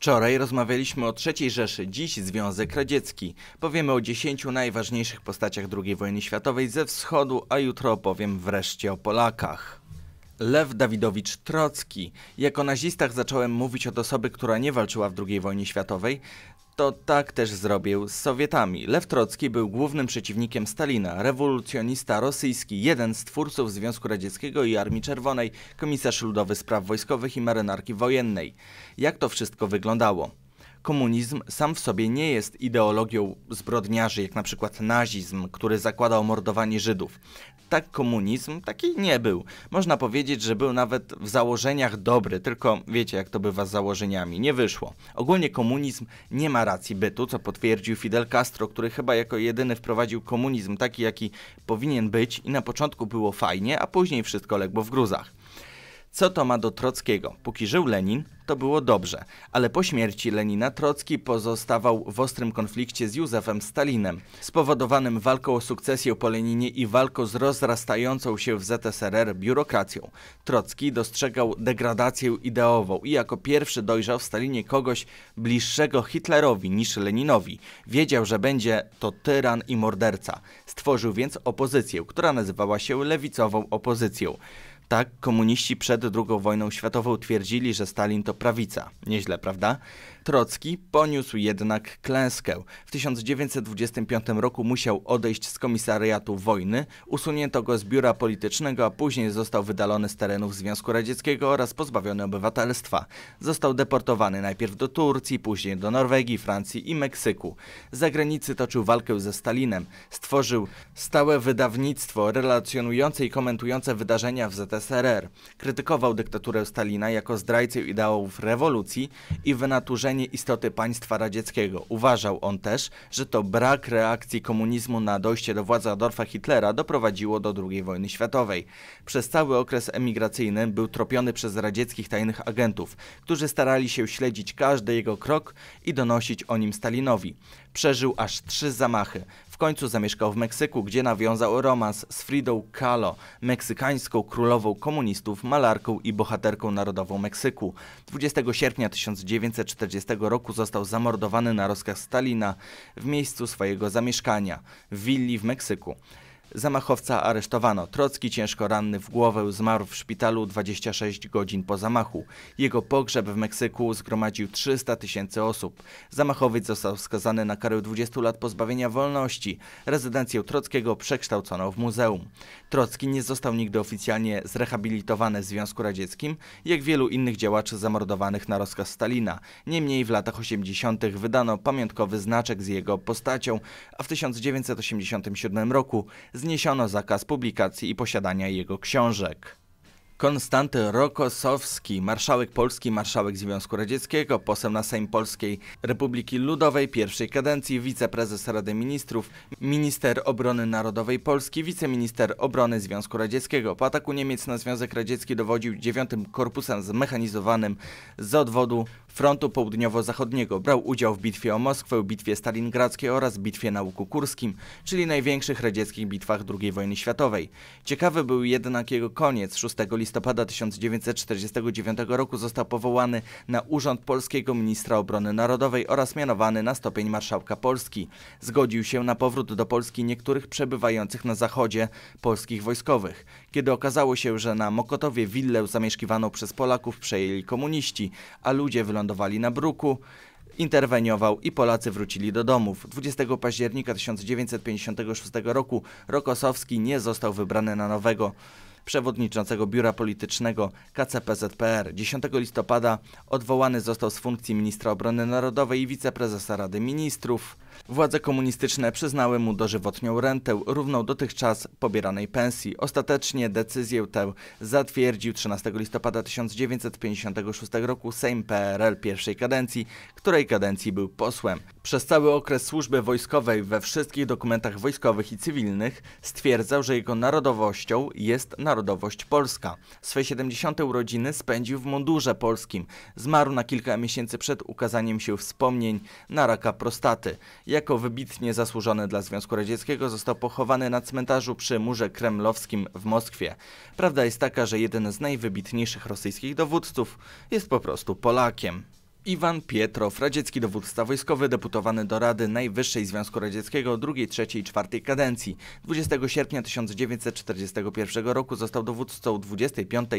Wczoraj rozmawialiśmy o III Rzeszy, dziś Związek Radziecki. Powiemy o dziesięciu najważniejszych postaciach II wojny światowej ze wschodu, a jutro opowiem wreszcie o Polakach. Lew Dawidowicz Trocki. Jako nazistach zacząłem mówić od osoby, która nie walczyła w II wojnie światowej. To tak też zrobił z Sowietami. Lew Trocki był głównym przeciwnikiem Stalina, rewolucjonista rosyjski, jeden z twórców Związku Radzieckiego i Armii Czerwonej, komisarz ludowy spraw wojskowych i marynarki wojennej. Jak to wszystko wyglądało? Komunizm sam w sobie nie jest ideologią zbrodniarzy, jak na przykład nazizm, który zakładał mordowanie Żydów tak komunizm taki nie był. Można powiedzieć, że był nawet w założeniach dobry, tylko wiecie jak to bywa z założeniami. Nie wyszło. Ogólnie komunizm nie ma racji bytu, co potwierdził Fidel Castro, który chyba jako jedyny wprowadził komunizm taki, jaki powinien być i na początku było fajnie, a później wszystko legło w gruzach. Co to ma do Trockiego? Póki żył Lenin, to było dobrze, ale po śmierci Lenina Trocki pozostawał w ostrym konflikcie z Józefem Stalinem, spowodowanym walką o sukcesję po Leninie i walką z rozrastającą się w ZSRR biurokracją. Trocki dostrzegał degradację ideową i jako pierwszy dojrzał w Stalinie kogoś bliższego Hitlerowi niż Leninowi. Wiedział, że będzie to tyran i morderca. Stworzył więc opozycję, która nazywała się lewicową opozycją. Tak, komuniści przed II wojną światową twierdzili, że Stalin to prawica. Nieźle, prawda? Trocki poniósł jednak klęskę. W 1925 roku musiał odejść z komisariatu wojny, usunięto go z biura politycznego, a później został wydalony z terenów Związku Radzieckiego oraz pozbawiony obywatelstwa. Został deportowany najpierw do Turcji, później do Norwegii, Francji i Meksyku. Za granicy toczył walkę ze Stalinem. Stworzył stałe wydawnictwo relacjonujące i komentujące wydarzenia w ZSRR. Krytykował dyktaturę Stalina jako zdrajcę ideałów rewolucji i wynaturzenie istoty państwa radzieckiego. Uważał on też, że to brak reakcji komunizmu na dojście do władzy Adolfa Hitlera doprowadziło do II wojny światowej. Przez cały okres emigracyjny był tropiony przez radzieckich tajnych agentów, którzy starali się śledzić każdy jego krok i donosić o nim Stalinowi. Przeżył aż trzy zamachy końcu zamieszkał w Meksyku, gdzie nawiązał romans z Fridą Kahlo, meksykańską królową komunistów, malarką i bohaterką narodową Meksyku. 20 sierpnia 1940 roku został zamordowany na rozkaz Stalina w miejscu swojego zamieszkania, w willi w Meksyku. Zamachowca aresztowano. Trocki ciężko ranny w głowę zmarł w szpitalu 26 godzin po zamachu. Jego pogrzeb w Meksyku zgromadził 300 tysięcy osób. Zamachowiec został skazany na karę 20 lat pozbawienia wolności. Rezydencję Trockiego przekształcono w muzeum. Trocki nie został nigdy oficjalnie zrehabilitowany w Związku Radzieckim, jak wielu innych działaczy zamordowanych na rozkaz Stalina. Niemniej w latach 80. wydano pamiątkowy znaczek z jego postacią, a w 1987 roku zniesiono zakaz publikacji i posiadania jego książek. Konstanty Rokosowski, marszałek Polski, marszałek Związku Radzieckiego, poseł na Sejm Polskiej Republiki Ludowej pierwszej kadencji, wiceprezes Rady Ministrów, minister obrony narodowej Polski, wiceminister obrony Związku Radzieckiego. Po ataku Niemiec na Związek Radziecki dowodził 9 Korpusem Zmechanizowanym z odwodu Frontu Południowo-Zachodniego. Brał udział w bitwie o Moskwę, bitwie stalingradzkiej oraz bitwie na Łuku Kurskim, czyli największych radzieckich bitwach II wojny światowej. Ciekawy był jednak jego koniec. 6 listopada 1949 roku został powołany na urząd polskiego ministra obrony narodowej oraz mianowany na stopień marszałka Polski. Zgodził się na powrót do Polski niektórych przebywających na zachodzie polskich wojskowych. Kiedy okazało się, że na Mokotowie willę zamieszkiwaną przez Polaków przejęli komuniści, a ludzie wylądowali wylądowali na bruku, interweniował i Polacy wrócili do domów. 20 października 1956 roku Rokosowski nie został wybrany na nowego przewodniczącego biura politycznego KCPZPR. 10 listopada odwołany został z funkcji ministra obrony narodowej i wiceprezesa Rady Ministrów. Władze komunistyczne przyznały mu dożywotnią rentę równą dotychczas pobieranej pensji. Ostatecznie decyzję tę zatwierdził 13 listopada 1956 roku Sejm PRL pierwszej kadencji, której kadencji był posłem. Przez cały okres służby wojskowej we wszystkich dokumentach wojskowych i cywilnych stwierdzał, że jego narodowością jest narodowość polska. Swe 70. urodziny spędził w mundurze polskim. Zmarł na kilka miesięcy przed ukazaniem się wspomnień na raka prostaty. Jak jako wybitnie zasłużony dla Związku Radzieckiego został pochowany na cmentarzu przy Murze Kremlowskim w Moskwie. Prawda jest taka, że jeden z najwybitniejszych rosyjskich dowódców jest po prostu Polakiem. Iwan Pietrow, radziecki dowódca wojskowy, deputowany do Rady Najwyższej Związku Radzieckiego II, III i IV kadencji. 20 sierpnia 1941 roku został dowódcą 25.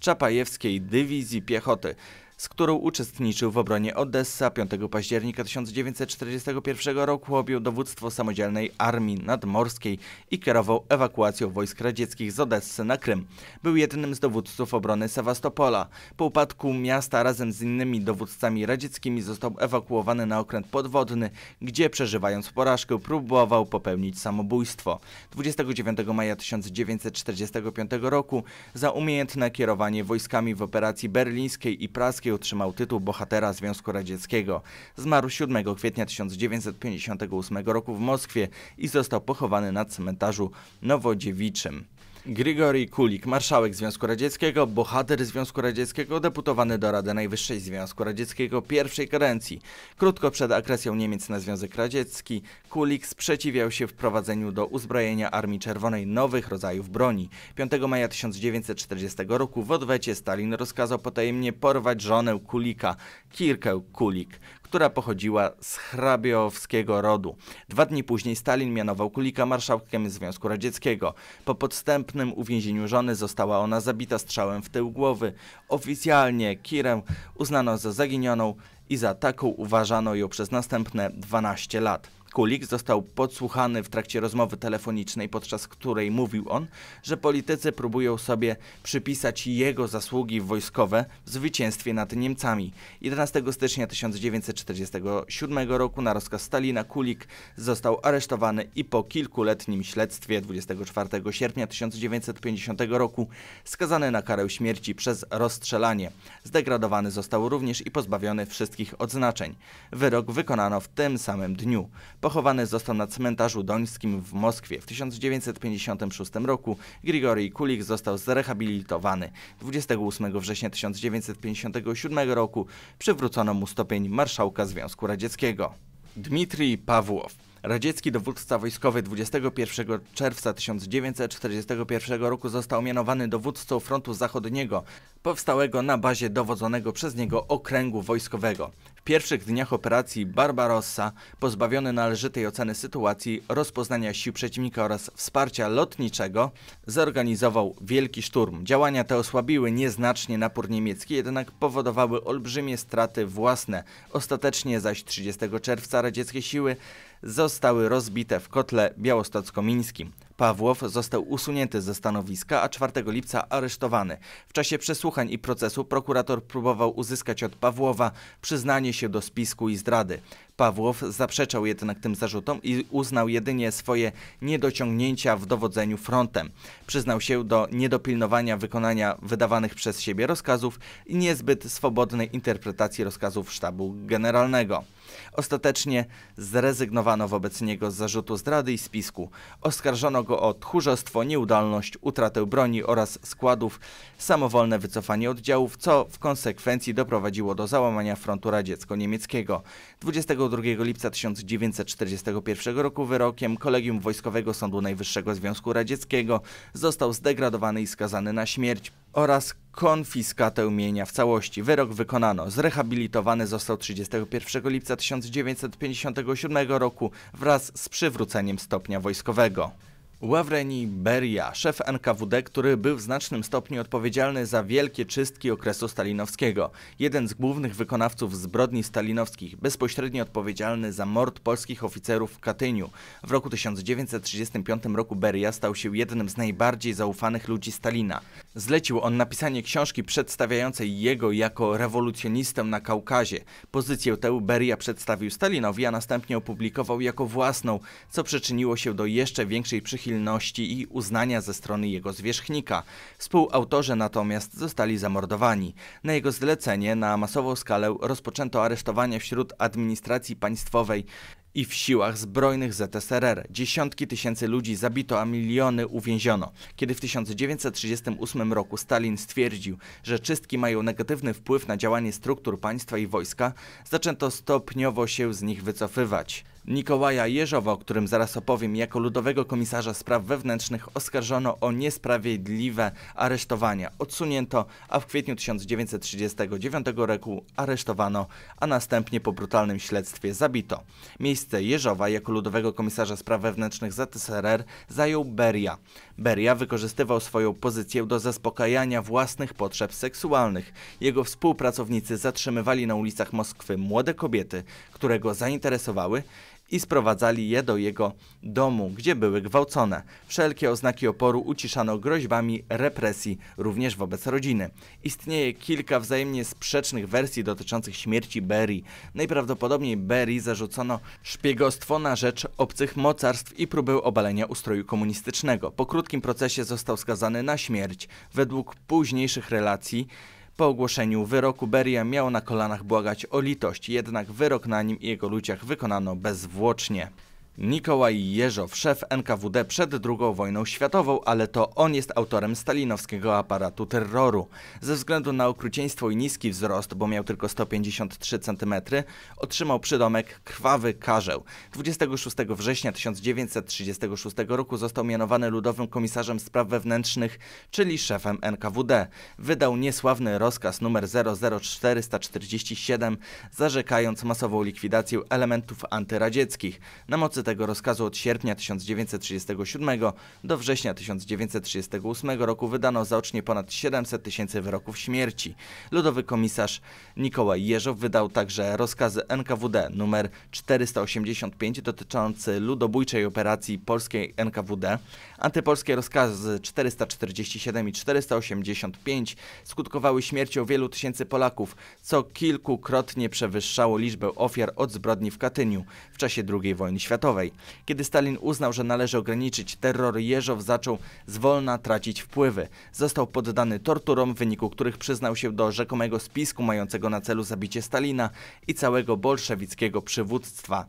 Czapajewskiej Dywizji Piechoty z którą uczestniczył w obronie Odessa 5 października 1941 roku objął dowództwo samodzielnej armii nadmorskiej i kierował ewakuacją wojsk radzieckich z Odessy na Krym. Był jednym z dowódców obrony Sewastopola. Po upadku miasta razem z innymi dowódcami radzieckimi został ewakuowany na okręt podwodny, gdzie przeżywając porażkę próbował popełnić samobójstwo. 29 maja 1945 roku za umiejętne kierowanie wojskami w operacji berlińskiej i praskiej Polskiej otrzymał tytuł Bohatera Związku Radzieckiego. Zmarł 7 kwietnia 1958 roku w Moskwie i został pochowany na cmentarzu Nowodziewiczym. Grigory Kulik, marszałek Związku Radzieckiego, bohater Związku Radzieckiego, deputowany do Rady Najwyższej Związku Radzieckiego pierwszej kadencji. Krótko przed agresją Niemiec na Związek Radziecki, Kulik sprzeciwiał się wprowadzeniu do uzbrojenia Armii Czerwonej nowych rodzajów broni. 5 maja 1940 roku w odwecie Stalin rozkazał potajemnie porwać żonę Kulika, Kirkę Kulik, która pochodziła z hrabiowskiego rodu. Dwa dni później Stalin mianował Kulika marszałkiem Związku Radzieckiego. Po podstępnym uwięzieniu żony została ona zabita strzałem w tył głowy. Oficjalnie Kirę uznano za zaginioną i za taką uważano ją przez następne 12 lat. Kulik został podsłuchany w trakcie rozmowy telefonicznej, podczas której mówił on, że politycy próbują sobie przypisać jego zasługi wojskowe w zwycięstwie nad Niemcami. 11 stycznia 1947 roku na rozkaz Stalina Kulik został aresztowany i po kilkuletnim śledztwie 24 sierpnia 1950 roku skazany na karę śmierci przez rozstrzelanie. Zdegradowany został również i pozbawiony wszystkich odznaczeń. Wyrok wykonano w tym samym dniu. Pochowany został na cmentarzu dońskim w Moskwie. W 1956 roku Grigory Kulik został zrehabilitowany. 28 września 1957 roku przywrócono mu stopień marszałka Związku Radzieckiego. Dmitrij Pawłow Radziecki dowódca wojskowy 21 czerwca 1941 roku został mianowany dowódcą frontu zachodniego, powstałego na bazie dowodzonego przez niego okręgu wojskowego. W pierwszych dniach operacji Barbarossa, pozbawiony należytej oceny sytuacji, rozpoznania sił przeciwnika oraz wsparcia lotniczego, zorganizował wielki szturm. Działania te osłabiły nieznacznie napór niemiecki, jednak powodowały olbrzymie straty własne. Ostatecznie zaś 30 czerwca radzieckie siły zostały rozbite w kotle białostocko-mińskim. Pawłow został usunięty ze stanowiska, a 4 lipca aresztowany. W czasie przesłuchań i procesu prokurator próbował uzyskać od Pawłowa przyznanie się do spisku i zdrady. Pawłow zaprzeczał jednak tym zarzutom i uznał jedynie swoje niedociągnięcia w dowodzeniu frontem. Przyznał się do niedopilnowania wykonania wydawanych przez siebie rozkazów i niezbyt swobodnej interpretacji rozkazów sztabu generalnego. Ostatecznie zrezygnowano wobec niego z zarzutu zdrady i spisku. Oskarżono go o tchórzostwo, nieudalność, utratę broni oraz składów, samowolne wycofanie oddziałów, co w konsekwencji doprowadziło do załamania frontu radziecko-niemieckiego. 22 lipca 1941 roku wyrokiem Kolegium Wojskowego Sądu Najwyższego Związku Radzieckiego został zdegradowany i skazany na śmierć oraz konfiskatę mienia w całości. Wyrok wykonano. Zrehabilitowany został 31 lipca 1957 roku wraz z przywróceniem stopnia wojskowego. Ławreni Beria, szef NKWD, który był w znacznym stopniu odpowiedzialny za wielkie czystki okresu stalinowskiego. Jeden z głównych wykonawców zbrodni stalinowskich, bezpośrednio odpowiedzialny za mord polskich oficerów w Katyniu. W roku 1935 roku Beria stał się jednym z najbardziej zaufanych ludzi Stalina. Zlecił on napisanie książki przedstawiającej jego jako rewolucjonistę na Kaukazie. Pozycję tę Beria przedstawił Stalinowi, a następnie opublikował jako własną, co przyczyniło się do jeszcze większej przychylności i uznania ze strony jego zwierzchnika. Współautorzy natomiast zostali zamordowani. Na jego zlecenie na masową skalę rozpoczęto aresztowanie wśród administracji państwowej i w siłach zbrojnych ZSRR. Dziesiątki tysięcy ludzi zabito, a miliony uwięziono. Kiedy w 1938 roku Stalin stwierdził, że czystki mają negatywny wpływ na działanie struktur państwa i wojska, zaczęto stopniowo się z nich wycofywać. Nikołaja Jeżowa, o którym zaraz opowiem, jako ludowego komisarza spraw wewnętrznych oskarżono o niesprawiedliwe aresztowania. Odsunięto, a w kwietniu 1939 roku aresztowano, a następnie po brutalnym śledztwie zabito. Miejsce Jeżowa jako ludowego komisarza spraw wewnętrznych ZSRR zajął Beria. Beria wykorzystywał swoją pozycję do zaspokajania własnych potrzeb seksualnych. Jego współpracownicy zatrzymywali na ulicach Moskwy młode kobiety, które go zainteresowały i sprowadzali je do jego domu, gdzie były gwałcone. Wszelkie oznaki oporu uciszano groźbami represji, również wobec rodziny. Istnieje kilka wzajemnie sprzecznych wersji dotyczących śmierci Berry. Najprawdopodobniej Berry zarzucono szpiegostwo na rzecz obcych mocarstw i próbę obalenia ustroju komunistycznego. Po krótkim procesie został skazany na śmierć. Według późniejszych relacji po ogłoszeniu wyroku Beria miał na kolanach błagać o litość, jednak wyrok na nim i jego ludziach wykonano bezwłocznie. Nikołaj Jeżow, szef NKWD przed II wojną światową, ale to on jest autorem stalinowskiego aparatu terroru. Ze względu na okrucieństwo i niski wzrost, bo miał tylko 153 cm, otrzymał przydomek Krwawy Karzeł. 26 września 1936 roku został mianowany Ludowym Komisarzem Spraw Wewnętrznych, czyli szefem NKWD. Wydał niesławny rozkaz numer 00447, zarzekając masową likwidację elementów antyradzieckich. Na mocy tego rozkazu od sierpnia 1937 do września 1938 roku wydano zaocznie ponad 700 tysięcy wyroków śmierci. Ludowy komisarz Nikołaj Jeżow wydał także rozkazy NKWD nr 485 dotyczący ludobójczej operacji polskiej NKWD, antypolskie rozkazy 447 i 485 skutkowały śmiercią wielu tysięcy Polaków, co kilkukrotnie przewyższało liczbę ofiar od zbrodni w Katyniu w czasie II wojny światowej. Kiedy Stalin uznał, że należy ograniczyć terror, Jeżow zaczął zwolna tracić wpływy. Został poddany torturom, w wyniku których przyznał się do rzekomego spisku mającego na celu zabicie Stalina i całego bolszewickiego przywództwa.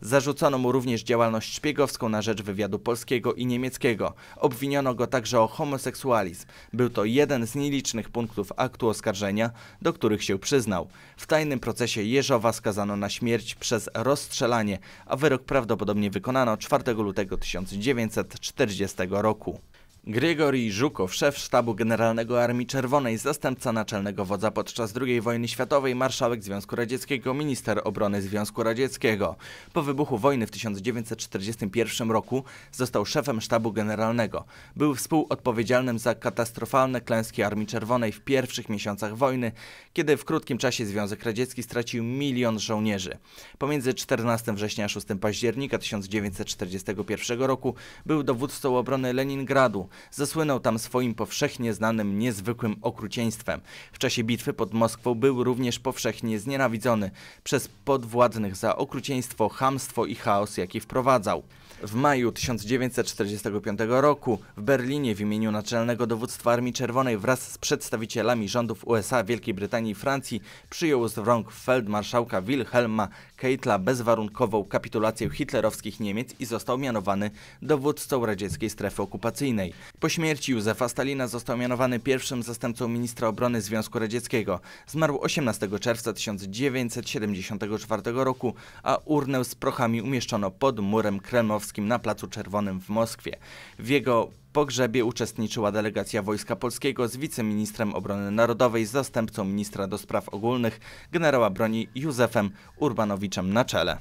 Zarzucono mu również działalność szpiegowską na rzecz wywiadu polskiego i niemieckiego. Obwiniono go także o homoseksualizm. Był to jeden z nielicznych punktów aktu oskarżenia, do których się przyznał. W tajnym procesie Jeżowa skazano na śmierć przez rozstrzelanie, a wyrok prawdopodobnie wykonano 4 lutego 1940 roku. Grigori Żukow, szef sztabu Generalnego Armii Czerwonej, zastępca naczelnego wodza podczas II wojny światowej, marszałek Związku Radzieckiego, minister obrony Związku Radzieckiego. Po wybuchu wojny w 1941 roku został szefem sztabu generalnego. Był współodpowiedzialnym za katastrofalne klęski Armii Czerwonej w pierwszych miesiącach wojny, kiedy w krótkim czasie Związek Radziecki stracił milion żołnierzy. Pomiędzy 14 września a 6 października 1941 roku był dowódcą obrony Leningradu zasłynął tam swoim powszechnie znanym niezwykłym okrucieństwem. W czasie bitwy pod Moskwą był również powszechnie znienawidzony przez podwładnych za okrucieństwo, hamstwo i chaos, jaki wprowadzał. W maju 1945 roku w Berlinie w imieniu Naczelnego Dowództwa Armii Czerwonej wraz z przedstawicielami rządów USA, Wielkiej Brytanii i Francji przyjął z rąk feldmarszałka Wilhelma Keitla bezwarunkową kapitulację hitlerowskich Niemiec i został mianowany dowódcą radzieckiej strefy okupacyjnej. Po śmierci Józefa Stalina został mianowany pierwszym zastępcą ministra obrony Związku Radzieckiego. Zmarł 18 czerwca 1974 roku, a urnę z prochami umieszczono pod murem kremlowskim na Placu Czerwonym w Moskwie. W jego pogrzebie uczestniczyła delegacja Wojska Polskiego z wiceministrem obrony narodowej, zastępcą ministra do spraw ogólnych, generała broni Józefem Urbanowiczem na czele.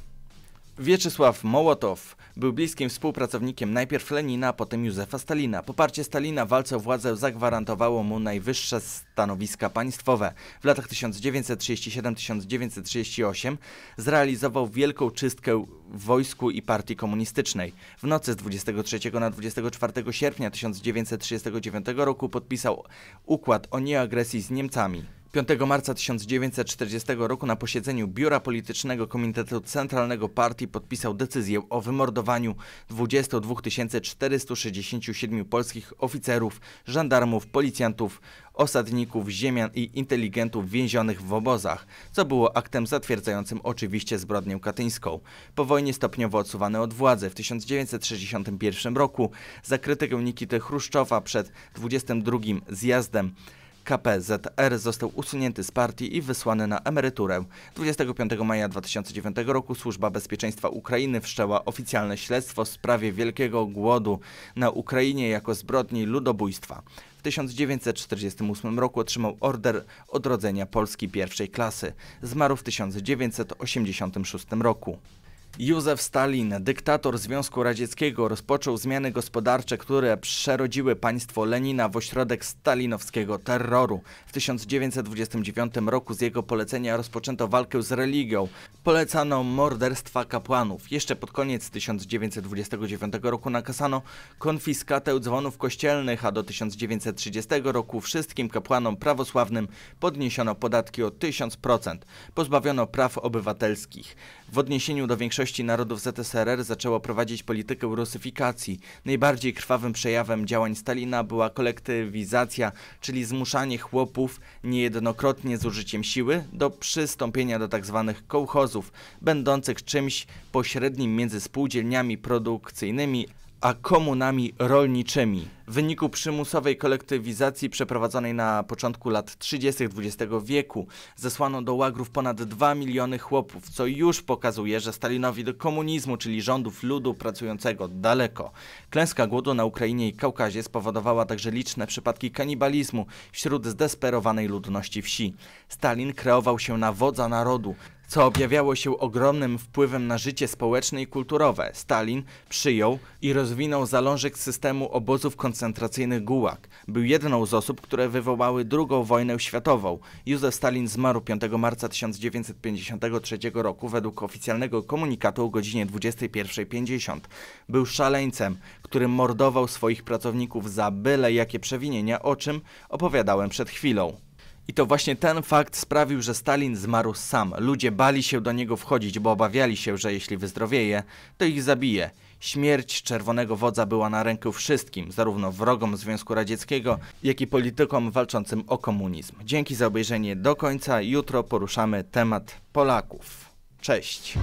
Wieczysław Mołotow był bliskim współpracownikiem najpierw Lenina, a potem Józefa Stalina. Poparcie Stalina w walce o władzę zagwarantowało mu najwyższe stanowiska państwowe. W latach 1937-1938 zrealizował wielką czystkę w wojsku i partii komunistycznej. W nocy z 23 na 24 sierpnia 1939 roku podpisał układ o nieagresji z Niemcami. 5 marca 1940 roku na posiedzeniu Biura Politycznego Komitetu Centralnego Partii podpisał decyzję o wymordowaniu 22 467 polskich oficerów, żandarmów, policjantów, osadników, ziemian i inteligentów więzionych w obozach, co było aktem zatwierdzającym oczywiście zbrodnię katyńską. Po wojnie stopniowo odsuwany od władzy w 1961 roku za krytykę Nikity Chruszczowa przed 22 zjazdem KPZR został usunięty z partii i wysłany na emeryturę. 25 maja 2009 roku Służba Bezpieczeństwa Ukrainy wszczęła oficjalne śledztwo w sprawie wielkiego głodu na Ukrainie jako zbrodni ludobójstwa. W 1948 roku otrzymał order odrodzenia Polski pierwszej klasy. Zmarł w 1986 roku. Józef Stalin, dyktator Związku Radzieckiego, rozpoczął zmiany gospodarcze, które przerodziły państwo Lenina w ośrodek stalinowskiego terroru. W 1929 roku z jego polecenia rozpoczęto walkę z religią. Polecano morderstwa kapłanów. Jeszcze pod koniec 1929 roku nakazano konfiskatę dzwonów kościelnych, a do 1930 roku wszystkim kapłanom prawosławnym podniesiono podatki o 1000%. Pozbawiono praw obywatelskich. W odniesieniu do większości większości narodów ZSRR zaczęło prowadzić politykę rusyfikacji. Najbardziej krwawym przejawem działań Stalina była kolektywizacja, czyli zmuszanie chłopów niejednokrotnie z użyciem siły do przystąpienia do tzw. Tak kołchozów, będących czymś pośrednim między spółdzielniami produkcyjnymi a komunami rolniczymi. W wyniku przymusowej kolektywizacji przeprowadzonej na początku lat 30. XX wieku zesłano do łagrów ponad 2 miliony chłopów, co już pokazuje, że Stalinowi do komunizmu, czyli rządów ludu pracującego daleko. Klęska głodu na Ukrainie i Kaukazie spowodowała także liczne przypadki kanibalizmu wśród zdesperowanej ludności wsi. Stalin kreował się na wodza narodu, co objawiało się ogromnym wpływem na życie społeczne i kulturowe. Stalin przyjął i rozwinął zalążek systemu obozów koncentracyjnych Gułak. Był jedną z osób, które wywołały II wojnę światową. Józef Stalin zmarł 5 marca 1953 roku według oficjalnego komunikatu o godzinie 21.50. Był szaleńcem, który mordował swoich pracowników za byle jakie przewinienia, o czym opowiadałem przed chwilą. I to właśnie ten fakt sprawił, że Stalin zmarł sam. Ludzie bali się do niego wchodzić, bo obawiali się, że jeśli wyzdrowieje, to ich zabije. Śmierć czerwonego wodza była na rękę wszystkim, zarówno wrogom Związku Radzieckiego, jak i politykom walczącym o komunizm. Dzięki za obejrzenie do końca. Jutro poruszamy temat Polaków. Cześć!